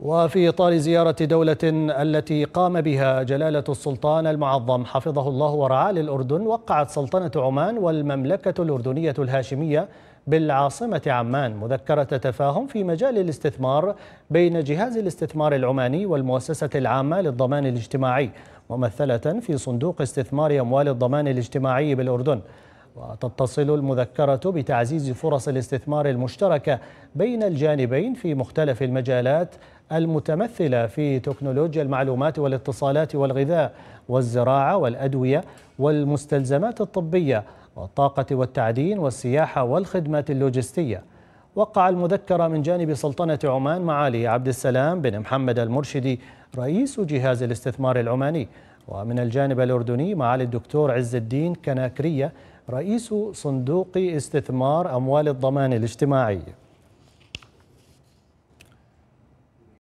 وفي إطار زيارة دولة التي قام بها جلالة السلطان المعظم حفظه الله ورعاه للأردن وقعت سلطنة عمان والمملكة الأردنية الهاشمية بالعاصمة عمان مذكرة تفاهم في مجال الاستثمار بين جهاز الاستثمار العماني والمؤسسة العامة للضمان الاجتماعي ممثلة في صندوق استثمار أموال الضمان الاجتماعي بالأردن وتتصل المذكرة بتعزيز فرص الاستثمار المشتركة بين الجانبين في مختلف المجالات المتمثلة في تكنولوجيا المعلومات والاتصالات والغذاء والزراعة والأدوية والمستلزمات الطبية والطاقة والتعدين والسياحة والخدمات اللوجستية وقع المذكرة من جانب سلطنة عمان معالي عبد السلام بن محمد المرشدي رئيس جهاز الاستثمار العماني ومن الجانب الأردني معالي الدكتور عز الدين كناكرية رئيس صندوق استثمار أموال الضمان الاجتماعي